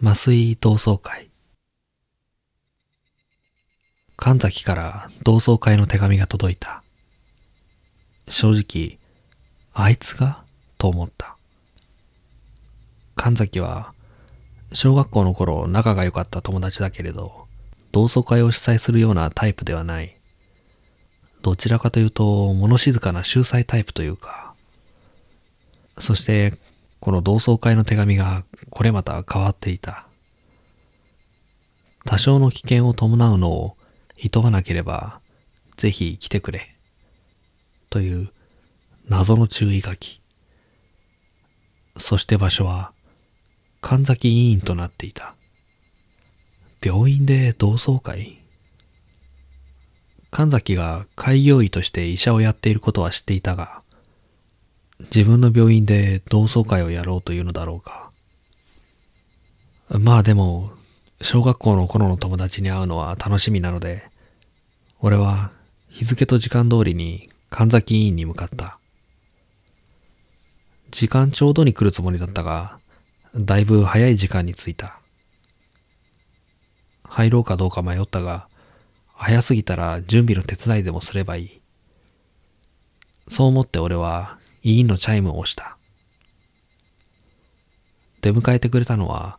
麻酔同窓会神崎から同窓会の手紙が届いた正直あいつがと思った神崎は小学校の頃仲が良かった友達だけれど同窓会を主催するようなタイプではないどちらかというと物静かな秀才タイプというかそしてこの同窓会の手紙がこれまた変わっていた。多少の危険を伴うのを人わなければ、ぜひ来てくれ。という謎の注意書き。そして場所は神崎委員となっていた。病院で同窓会神崎が開業医として医者をやっていることは知っていたが、自分の病院で同窓会をやろうというのだろうか。まあでも、小学校の頃の友達に会うのは楽しみなので、俺は日付と時間通りに神崎医院に向かった。時間ちょうどに来るつもりだったが、だいぶ早い時間に着いた。入ろうかどうか迷ったが、早すぎたら準備の手伝いでもすればいい。そう思って俺は委員のチャイムを押した。出迎えてくれたのは、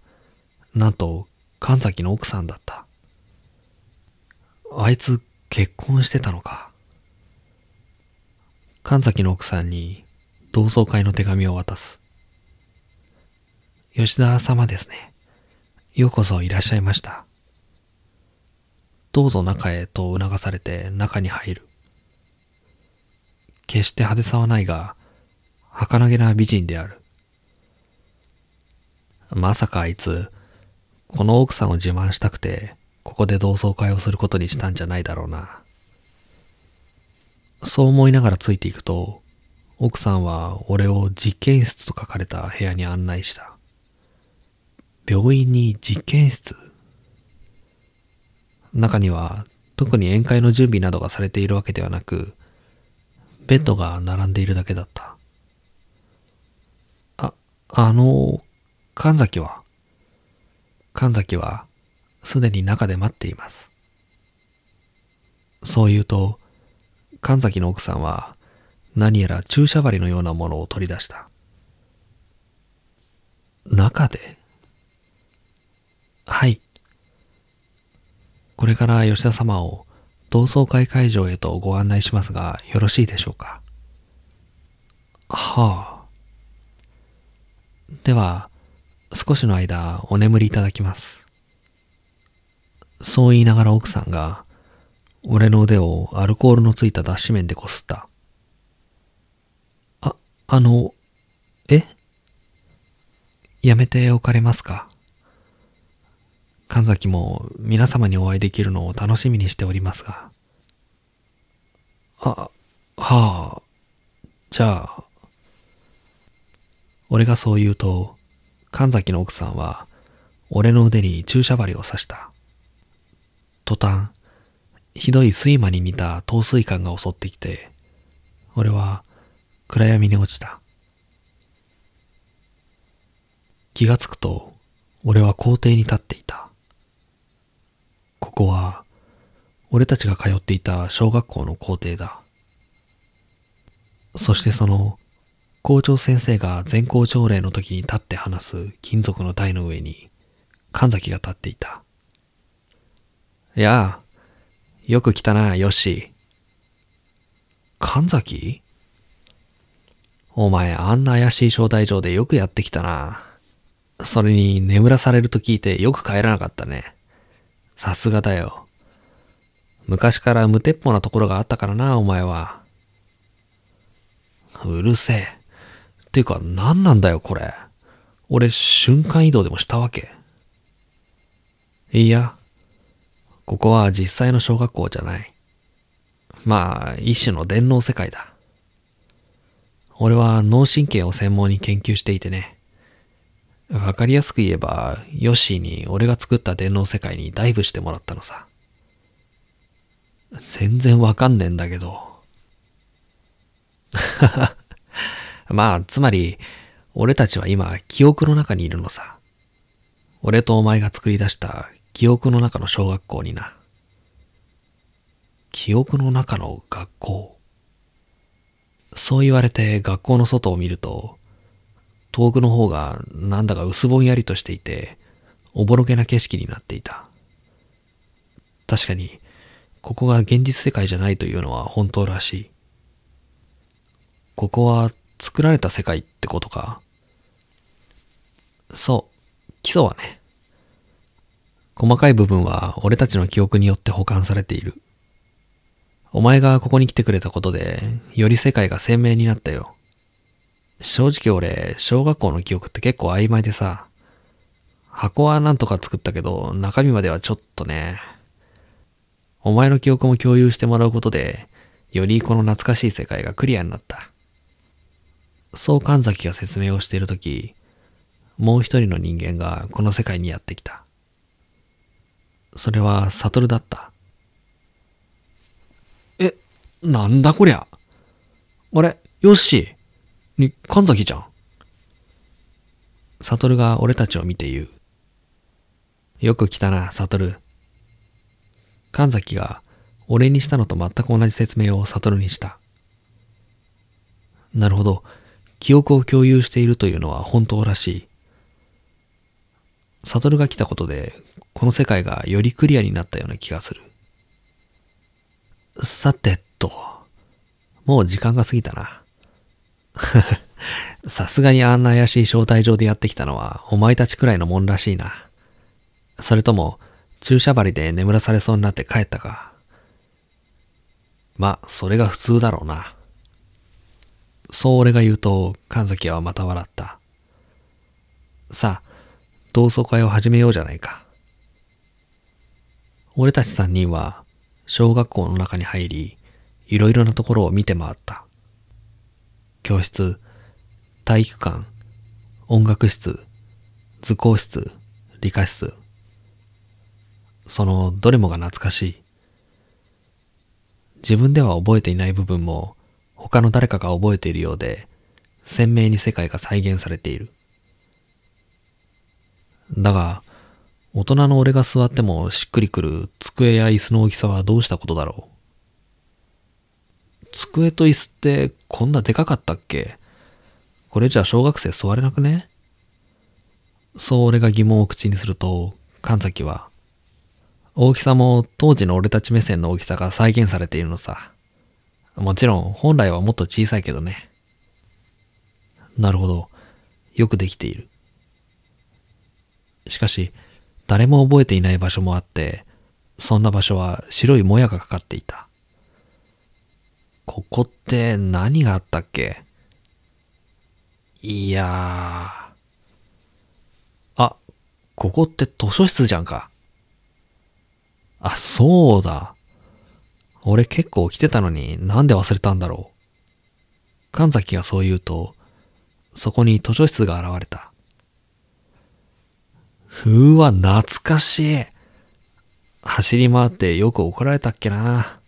なんと、神崎の奥さんだった。あいつ、結婚してたのか。神崎の奥さんに、同窓会の手紙を渡す。吉田様ですね。ようこそいらっしゃいました。どうぞ中へと促されて中に入る。決して派手さはないが、儚げな美人である。まさかあいつ、この奥さんを自慢したくて、ここで同窓会をすることにしたんじゃないだろうな。そう思いながらついていくと、奥さんは俺を実験室と書かれた部屋に案内した。病院に実験室中には特に宴会の準備などがされているわけではなく、ベッドが並んでいるだけだった。あの、神崎は、神崎は、すでに中で待っています。そう言うと、神崎の奥さんは、何やら注射針のようなものを取り出した。中ではい。これから吉田様を同窓会会場へとご案内しますが、よろしいでしょうかはあ。では、少しの間お眠りいただきます。そう言いながら奥さんが、俺の腕をアルコールのついた脱脂面でこすった。あ、あの、えやめておかれますか神崎も皆様にお会いできるのを楽しみにしておりますが。あ、はあ、じゃあ、俺がそう言うと、神崎の奥さんは、俺の腕に注射針を刺した。途端、ひどい睡魔に似た陶酔感が襲ってきて、俺は暗闇に落ちた。気がつくと、俺は校庭に立っていた。ここは、俺たちが通っていた小学校の校庭だ。そしてその校長先生が全校朝礼の時に立って話す金属の台の上に、神崎が立っていた。やあ、よく来たな、よし。神崎お前、あんな怪しい招待状でよくやってきたな。それに、眠らされると聞いてよく帰らなかったね。さすがだよ。昔から無鉄砲なところがあったからな、お前は。うるせえ。ていうか何なんだよこれ。俺瞬間移動でもしたわけ。いいや、ここは実際の小学校じゃない。まあ、一種の電脳世界だ。俺は脳神経を専門に研究していてね。わかりやすく言えば、ヨッシーに俺が作った電脳世界にダイブしてもらったのさ。全然わかんねえんだけど。はは、まあ、つまり、俺たちは今、記憶の中にいるのさ。俺とお前が作り出した記憶の中の小学校にな。記憶の中の学校。そう言われて学校の外を見ると、遠くの方がなんだか薄ぼんやりとしていて、おぼろげな景色になっていた。確かに、ここが現実世界じゃないというのは本当らしい。ここは作られた世界ってことか。そう、基礎はね。細かい部分は俺たちの記憶によって保管されている。お前がここに来てくれたことで、より世界が鮮明になったよ。正直俺、小学校の記憶って結構曖昧でさ、箱はなんとか作ったけど、中身まではちょっとね。お前の記憶も共有してもらうことで、よりこの懐かしい世界がクリアになった。そう神崎が説明をしているとき、もう一人の人間がこの世界にやってきた。それは悟だった。え、なんだこりゃ。あれ、よし。に、神崎じゃん。悟が俺たちを見て言う。よく来たな、悟。神崎が俺にしたのと全く同じ説明を悟にした。なるほど。記憶を共有しているというのは本当らしい。悟が来たことで、この世界がよりクリアになったような気がする。さてと、もう時間が過ぎたな。さすがにあんな怪しい招待状でやってきたのはお前たちくらいのもんらしいな。それとも、注射針で眠らされそうになって帰ったか。まそれが普通だろうな。そう俺が言うと、神崎はまた笑った。さあ、同窓会を始めようじゃないか。俺たち三人は、小学校の中に入り、いろいろなところを見て回った。教室、体育館、音楽室、図工室、理科室。そのどれもが懐かしい。自分では覚えていない部分も他の誰かが覚えているようで、鮮明に世界が再現されている。だが、大人の俺が座ってもしっくりくる机や椅子の大きさはどうしたことだろう。机と椅子ってこんなでかかったっけこれじゃ小学生座れなくねそう俺が疑問を口にすると、神崎は、大きさも当時の俺たち目線の大きさが再現されているのさ。もちろん本来はもっと小さいけどね。なるほど。よくできている。しかし、誰も覚えていない場所もあって、そんな場所は白いもやがかかっていた。ここって何があったっけいやー。あ、ここって図書室じゃんか。あ、そうだ。俺結構来てたのになんで忘れたんだろう。神崎がそう言うと、そこに図書室が現れた。うわ、懐かしい。走り回ってよく怒られたっけな。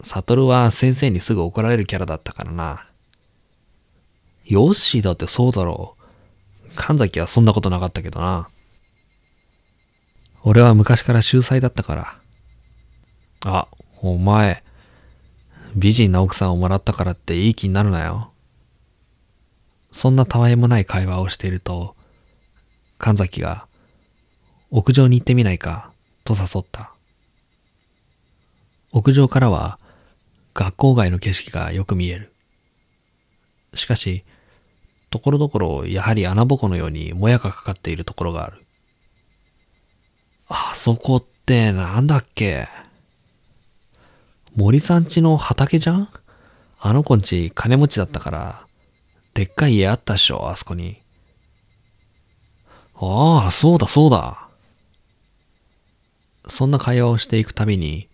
サトルは先生にすぐ怒られるキャラだったからな。ヨッシーだってそうだろう。神崎はそんなことなかったけどな。俺は昔から秀才だったから。あ、お前、美人な奥さんをもらったからっていい気になるなよ。そんなたわいもない会話をしていると、神崎が、屋上に行ってみないか、と誘った。屋上からは、学校外の景色がよく見える。しかし、ところどころ、やはり穴ぼこのようにもやがかかっているところがある。あそこってなんだっけ森さんちの畑じゃんあの子んち金持ちだったから、でっかい家あったっしょ、あそこに。ああ、そうだそうだ。そんな会話をしていくたびに、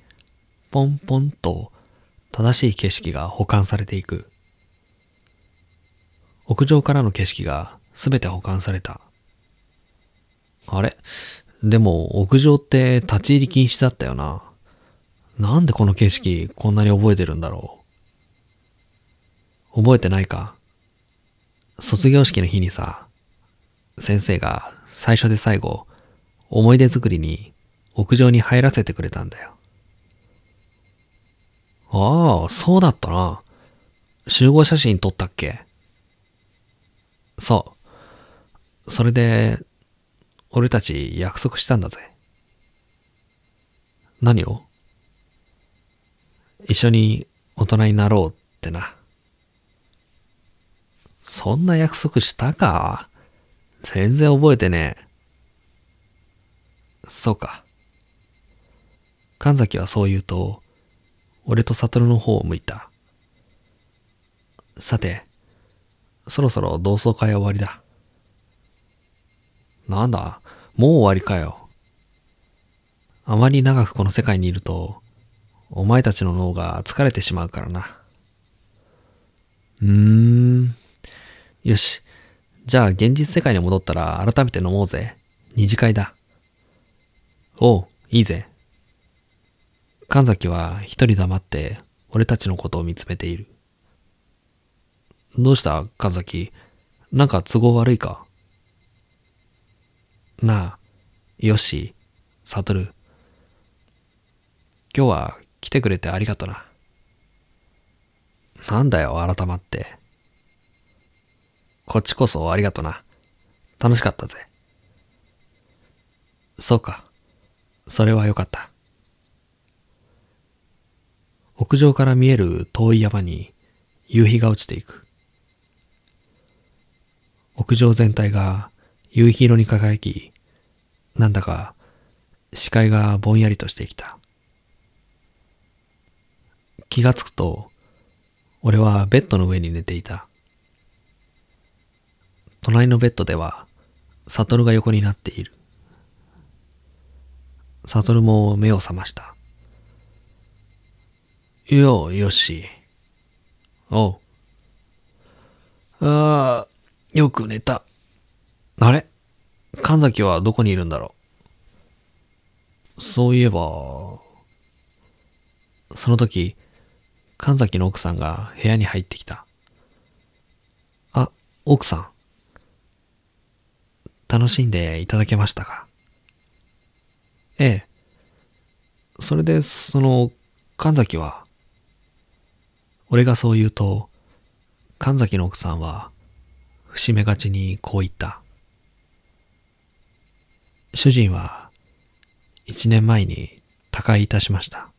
ポンポンと正しい景色が保管されていく。屋上からの景色が全て保管された。あれでも屋上って立ち入り禁止だったよな。なんでこの景色こんなに覚えてるんだろう。覚えてないか卒業式の日にさ、先生が最初で最後、思い出作りに屋上に入らせてくれたんだよ。ああ、そうだったな。集合写真撮ったっけそう。それで、俺たち約束したんだぜ。何を一緒に大人になろうってな。そんな約束したか全然覚えてねえ。そうか。神崎はそう言うと、俺と悟の方を向いた。さて、そろそろ同窓会は終わりだ。なんだ、もう終わりかよ。あまり長くこの世界にいると、お前たちの脳が疲れてしまうからな。うーん。よし。じゃあ現実世界に戻ったら改めて飲もうぜ。二次会だ。おう、いいぜ。神崎は一人黙って俺たちのことを見つめている。どうした神崎。なんか都合悪いかなあ、よし、悟。今日は来てくれてありがとな。なんだよ、改まって。こっちこそありがとな。楽しかったぜ。そうか。それはよかった。屋上から見える遠い山に夕日が落ちていく。屋上全体が夕日色に輝き、なんだか視界がぼんやりとしてきた。気がつくと、俺はベッドの上に寝ていた。隣のベッドでは、悟が横になっている。ルも目を覚ました。よよし。おう。ああ、よく寝た。あれ神崎はどこにいるんだろうそういえば、その時、神崎の奥さんが部屋に入ってきた。あ、奥さん。楽しんでいただけましたかええ。それで、その、神崎は、俺がそう言うと、神崎の奥さんは、節目がちにこう言った。主人は、一年前に他界いたしました。